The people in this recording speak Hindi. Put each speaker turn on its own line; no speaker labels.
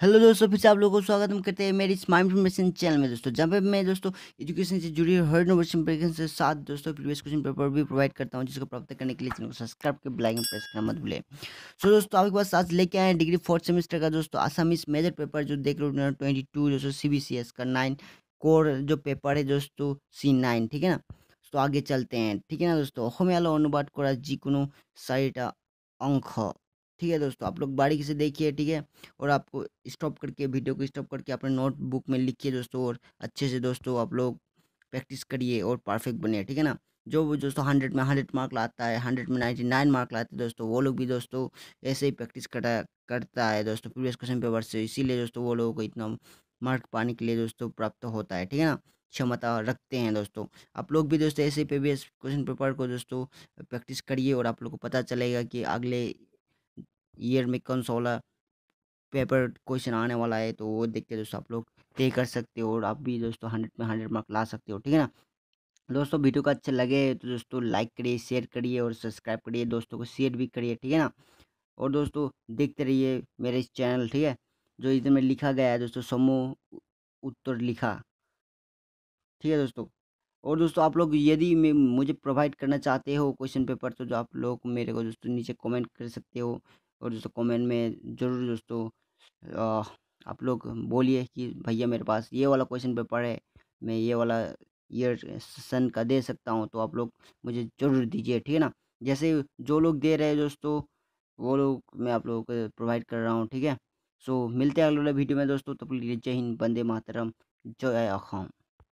हेलो दोस्तों फिर से आप लोगों को स्वागत हम करते हैं मेरी स्मार्ट इन्फॉर्मेशन चैनल में दोस्तों जहाँ पे मैं दोस्तों एजुकेशन से जुड़ी हर नोवेशन प्रकरण से साथ दोस्तों प्रीवियस क्वेश्चन पेपर भी प्रोवाइड करता हूँ जिसको प्राप्त करने के लिए चैनल को सब्सक्राइब कर बेल आइकन प्रेस करना मत भूलें सो so, दोस्तों आपके पास आज लेके आए डिग्री फोर्थ सेमेस्टर का दोस्तों आसामिस मेजर पेपर जो देख लो ट्वेंटी टू दोस्तों सी बी सी एस का नाइन कोर जो पेपर है दोस्तों सी नाइन ठीक है ना तो आगे चलते हैं ठीक है ना दोस्तों अनुवाद करा जिको যিকোনো अंक ठीक है दोस्तों आप लोग बारीकी से देखिए ठीक है और आपको स्टॉप करके वीडियो को स्टॉप करके अपने नोटबुक में लिखिए दोस्तों और अच्छे से दोस्तों आप लोग प्रैक्टिस करिए और परफेक्ट बनिए ठीक है ना जो दोस्तों हंड्रेड में हंड्रेड मार्क लाता है हंड्रेड में नाइन्टी नाइन मार्क लाते हैं दोस्तों वो लोग भी दोस्तों ऐसे ही प्रैक्टिस करता करता है दोस्तों प्रीवियस क्वेश्चन पेपर से इसीलिए दोस्तों वो लोगों को इतना मार्क पाने के लिए दोस्तों प्राप्त होता है ठीक है ना क्षमता रखते हैं दोस्तों आप लोग भी दोस्तों ऐसे प्रीवियस क्वेश्चन पेपर को दोस्तों प्रैक्टिस करिए और आप लोग को पता चलेगा कि अगले ईयर में कौन सोलह पेपर क्वेश्चन आने वाला है तो वो देख के दोस्तों आप लोग तय कर सकते हो और आप भी दोस्तों हंड्रेड में हंड्रेड मार्क ला सकते हो ठीक है ना दोस्तों वीडियो को अच्छा लगे तो दोस्तों लाइक करिए शेयर करिए और सब्सक्राइब करिए दोस्तों को शेयर भी करिए ठीक है ना और दोस्तों देखते रहिए मेरे इस चैनल ठीक है जो इधर में लिखा गया है दोस्तों समूह उत्तर लिखा ठीक है दोस्तों और दोस्तों आप लोग यदि मुझे प्रोवाइड करना चाहते हो क्वेश्चन पेपर तो जो आप लोग मेरे को दोस्तों नीचे कमेंट कर सकते हो और दोस्तों कमेंट में ज़रूर दोस्तों आप लोग बोलिए कि भैया मेरे पास ये वाला क्वेश्चन पेपर है मैं ये वाला ईयर सन का दे सकता हूँ तो आप लोग मुझे ज़रूर दीजिए ठीक है ना जैसे जो लोग दे रहे हैं दोस्तों वो लोग मैं आप लोगों को प्रोवाइड कर रहा हूँ ठीक है सो मिलते हैं अगले वीडियो में दोस्तों तब तो लिए जय हिंद बंदे मातरम जय अखाम